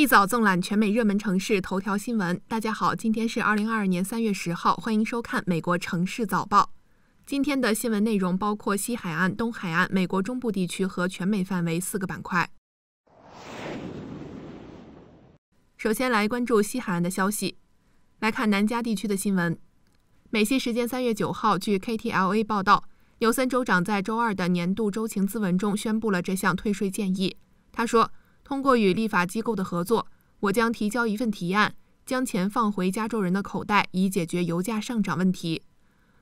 一早纵览全美热门城市头条新闻。大家好，今天是二零二二年三月十号，欢迎收看《美国城市早报》。今天的新闻内容包括西海岸、东海岸、美国中部地区和全美范围四个板块。首先来关注西海岸的消息，来看南加地区的新闻。美西时间三月九号，据 KTLA 报道，纽森州长在周二的年度州情咨文中宣布了这项退税建议。他说。通过与立法机构的合作，我将提交一份提案，将钱放回加州人的口袋，以解决油价上涨问题。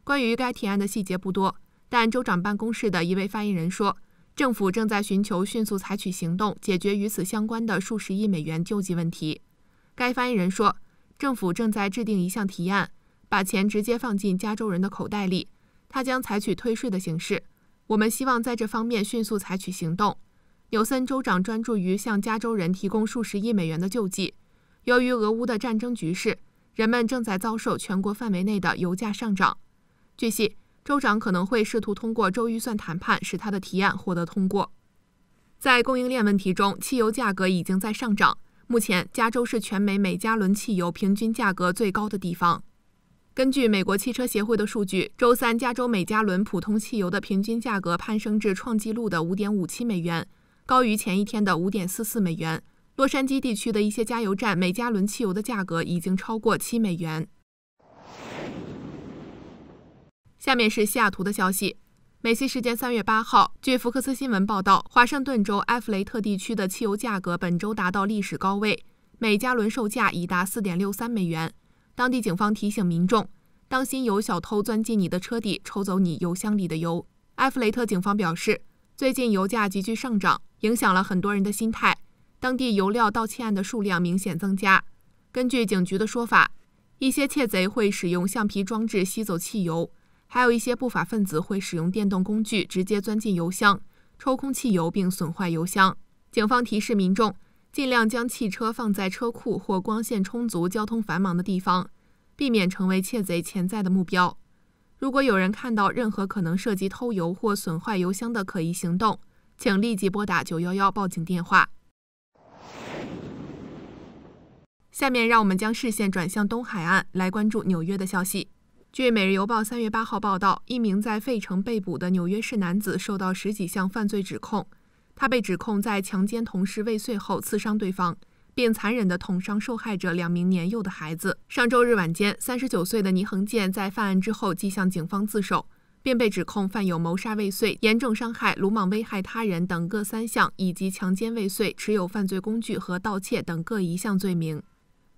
关于该提案的细节不多，但州长办公室的一位发言人说，政府正在寻求迅速采取行动，解决与此相关的数十亿美元救济问题。该发言人说，政府正在制定一项提案，把钱直接放进加州人的口袋里。他将采取退税的形式。我们希望在这方面迅速采取行动。纽森州长专注于向加州人提供数十亿美元的救济。由于俄乌的战争局势，人们正在遭受全国范围内的油价上涨。据悉，州长可能会试图通过州预算谈判使他的提案获得通过。在供应链问题中，汽油价格已经在上涨。目前，加州是全美每加仑汽油平均价格最高的地方。根据美国汽车协会的数据，周三，加州每加仑普通汽油的平均价格攀升至创纪录的5.57美元。高于前一天的五点四四美元。洛杉矶地区的一些加油站每加仑汽油的价格已经超过七美元。下面是西雅图的消息。美西时间三月八号，据福克斯新闻报道，华盛顿州埃弗雷特地区的汽油价格本周达到历史高位，每加仑售价已达四点六三美元。当地警方提醒民众，当心有小偷钻进你的车底抽走你油箱里的油。埃弗雷特警方表示，最近油价急剧上涨。影响了很多人的心态。当地油料盗窃案的数量明显增加。根据警局的说法，一些窃贼会使用橡皮装置吸走汽油，还有一些不法分子会使用电动工具直接钻进油箱，抽空汽油并损坏油箱。警方提示民众，尽量将汽车放在车库或光线充足、交通繁忙的地方，避免成为窃贼潜在的目标。如果有人看到任何可能涉及偷油或损坏油箱的可疑行动，请立即拨打九幺幺报警电话。下面让我们将视线转向东海岸，来关注纽约的消息。据《每日邮报》三月八号报道，一名在费城被捕的纽约市男子受到十几项犯罪指控。他被指控在强奸同事未遂后刺伤对方，并残忍的捅伤受害者两名年幼的孩子。上周日晚间，三十九岁的倪恒建在犯案之后即向警方自首。并被指控犯有谋杀未遂、严重伤害、鲁莽危害他人等各三项，以及强奸未遂、持有犯罪工具和盗窃等各一项罪名。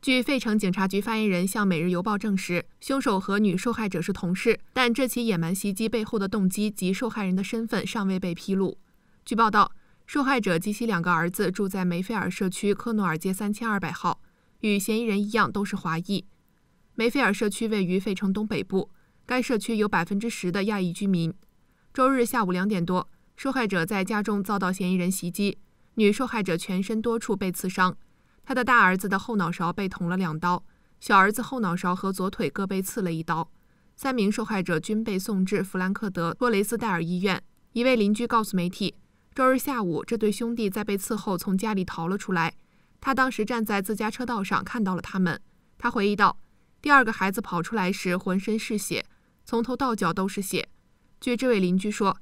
据费城警察局发言人向《每日邮报》证实，凶手和女受害者是同事，但这起野蛮袭击背后的动机及受害人的身份尚未被披露。据报道，受害者及其两个儿子住在梅菲尔社区科诺尔街三千二百号，与嫌疑人一样都是华裔。梅菲尔社区位于费城东北部。该社区有百分之十的亚裔居民。周日下午两点多，受害者在家中遭到嫌疑人袭击，女受害者全身多处被刺伤，她的大儿子的后脑勺被捅了两刀，小儿子后脑勺和左腿各被刺了一刀。三名受害者均被送至弗兰克德洛雷斯戴尔医院。一位邻居告诉媒体，周日下午这对兄弟在被刺后从家里逃了出来，他当时站在自家车道上看到了他们。他回忆道：“第二个孩子跑出来时浑身是血。”从头到脚都是血。据这位邻居说，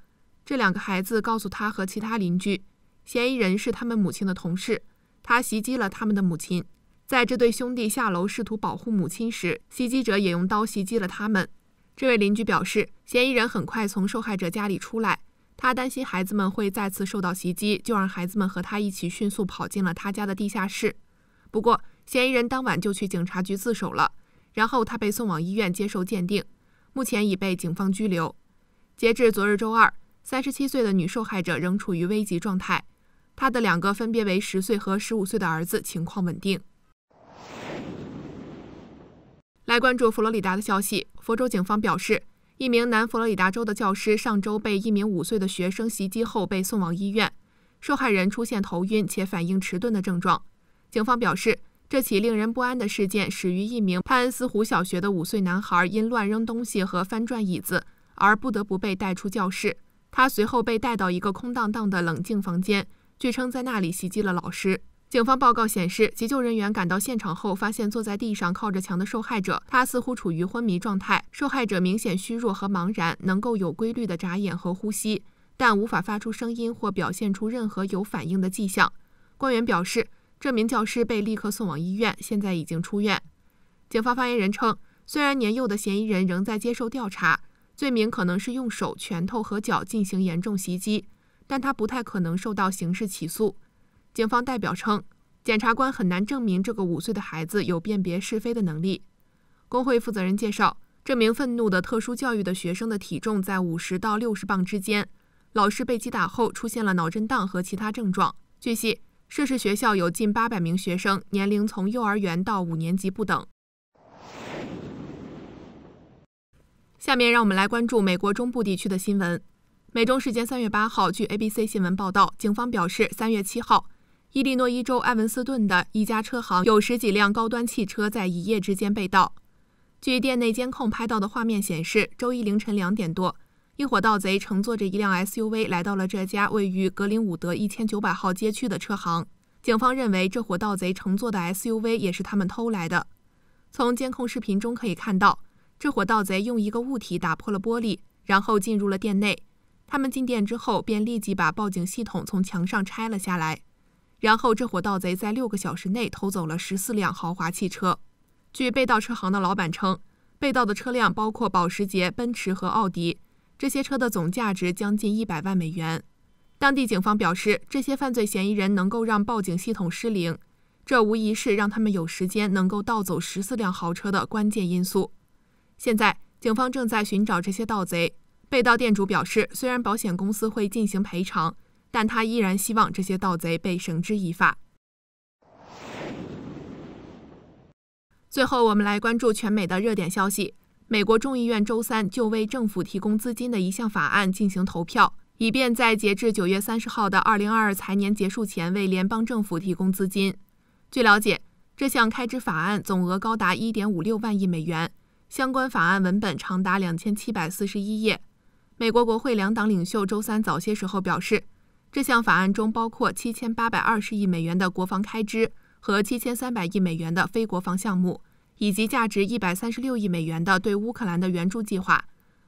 这两个孩子告诉他和其他邻居，嫌疑人是他们母亲的同事，他袭击了他们的母亲。在这对兄弟下楼试图保护母亲时，袭击者也用刀袭击了他们。这位邻居表示，嫌疑人很快从受害者家里出来，他担心孩子们会再次受到袭击，就让孩子们和他一起迅速跑进了他家的地下室。不过，嫌疑人当晚就去警察局自首了，然后他被送往医院接受鉴定。目前已被警方拘留。截至昨日周二，三十七岁的女受害者仍处于危急状态，她的两个分别为十岁和十五岁的儿子情况稳定。来关注佛罗里达的消息，佛州警方表示，一名南佛罗里达州的教师上周被一名五岁的学生袭击后被送往医院，受害人出现头晕且反应迟钝的症状。警方表示。这起令人不安的事件始于一名潘恩斯湖小学的五岁男孩因乱扔东西和翻转椅子而不得不被带出教室。他随后被带到一个空荡荡的冷静房间，据称在那里袭击了老师。警方报告显示，急救人员赶到现场后发现坐在地上靠着墙的受害者，他似乎处于昏迷状态。受害者明显虚弱和茫然，能够有规律地眨眼和呼吸，但无法发出声音或表现出任何有反应的迹象。官员表示。这名教师被立刻送往医院，现在已经出院。警方发言人称，虽然年幼的嫌疑人仍在接受调查，罪名可能是用手、拳头和脚进行严重袭击，但他不太可能受到刑事起诉。警方代表称，检察官很难证明这个五岁的孩子有辨别是非的能力。工会负责人介绍，这名愤怒的特殊教育的学生的体重在五十到六十磅之间。老师被击打后出现了脑震荡和其他症状。据悉。涉事学校有近八百名学生，年龄从幼儿园到五年级不等。下面让我们来关注美国中部地区的新闻。美中时间三月八号，据 ABC 新闻报道，警方表示，三月七号，伊利诺伊州埃文斯顿的一家车行有十几辆高端汽车在一夜之间被盗。据店内监控拍到的画面显示，周一凌晨两点多。一伙盗贼乘坐着一辆 SUV 来到了这家位于格林伍德一千九百号街区的车行。警方认为，这伙盗贼乘坐的 SUV 也是他们偷来的。从监控视频中可以看到，这伙盗贼用一个物体打破了玻璃，然后进入了店内。他们进店之后，便立即把报警系统从墙上拆了下来。然后，这伙盗贼在六个小时内偷走了十四辆豪华汽车。据被盗车行的老板称，被盗的车辆包括保时捷、奔驰和奥迪。这些车的总价值将近一百万美元。当地警方表示，这些犯罪嫌疑人能够让报警系统失灵，这无疑是让他们有时间能够盗走十四辆豪车的关键因素。现在，警方正在寻找这些盗贼。被盗店主表示，虽然保险公司会进行赔偿，但他依然希望这些盗贼被绳之以法。最后，我们来关注全美的热点消息。美国众议院周三就为政府提供资金的一项法案进行投票，以便在截至九月三十号的二零二二财年结束前为联邦政府提供资金。据了解，这项开支法案总额高达一点五六万亿美元，相关法案文本长达两千七百四十一页。美国国会两党领袖周三早些时候表示，这项法案中包括七千八百二十亿美元的国防开支和七千三百亿美元的非国防项目。以及价值一百三十六亿美元的对乌克兰的援助计划，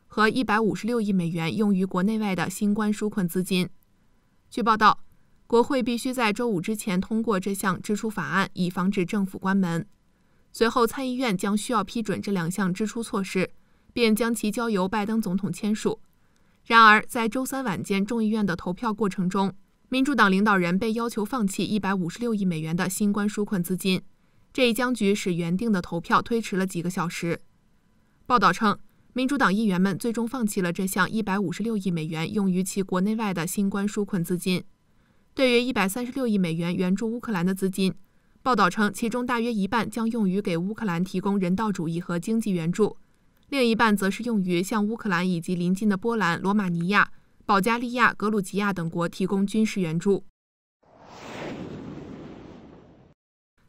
和一百五十六亿美元用于国内外的新冠纾困资金。据报道，国会必须在周五之前通过这项支出法案，以防止政府关门。随后，参议院将需要批准这两项支出措施，并将其交由拜登总统签署。然而，在周三晚间众议院的投票过程中，民主党领导人被要求放弃一百五十六亿美元的新冠纾困资金。这一僵局使原定的投票推迟了几个小时。报道称，民主党议员们最终放弃了这项156亿美元用于其国内外的新冠纾困资金。对于136亿美元援助乌克兰的资金，报道称，其中大约一半将用于给乌克兰提供人道主义和经济援助，另一半则是用于向乌克兰以及邻近的波兰、罗马尼亚、保加利亚、格鲁吉亚等国提供军事援助。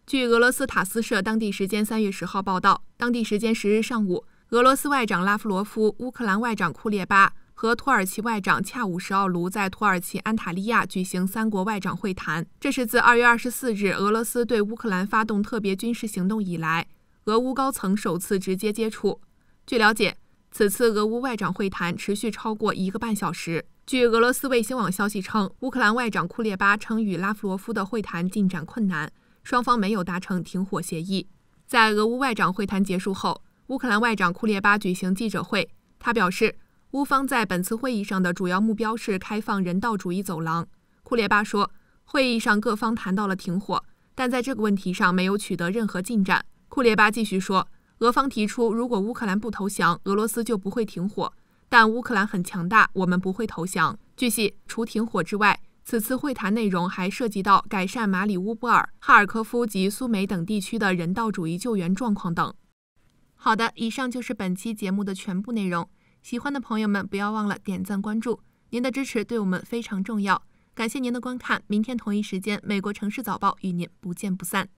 据俄罗斯塔斯社当地时间三月十号报道，当地时间十日上午，俄罗斯外长拉夫罗夫、乌克兰外长库列巴和土耳其外长恰武什奥卢在土耳其安塔利亚举行三国外长会谈。这是自二月二十四日俄罗斯对乌克兰发动特别军事行动以来，俄乌高层首次直接接触。据了解，此次俄乌外长会谈持续超过一个半小时。据俄罗斯卫星网消息称，乌克兰外长库列巴称与拉夫罗夫的会谈进展困难。双方没有达成停火协议。在俄乌外长会谈结束后，乌克兰外长库列巴举行记者会，他表示，乌方在本次会议上的主要目标是开放人道主义走廊。库列巴说，会议上各方谈到了停火，但在这个问题上没有取得任何进展。库列巴继续说，俄方提出，如果乌克兰不投降，俄罗斯就不会停火。但乌克兰很强大，我们不会投降。据悉，除停火之外，此次会谈内容还涉及到改善马里乌波尔、哈尔科夫及苏梅等地区的人道主义救援状况等。好的，以上就是本期节目的全部内容。喜欢的朋友们不要忘了点赞关注，您的支持对我们非常重要。感谢您的观看，明天同一时间，美国城市早报与您不见不散。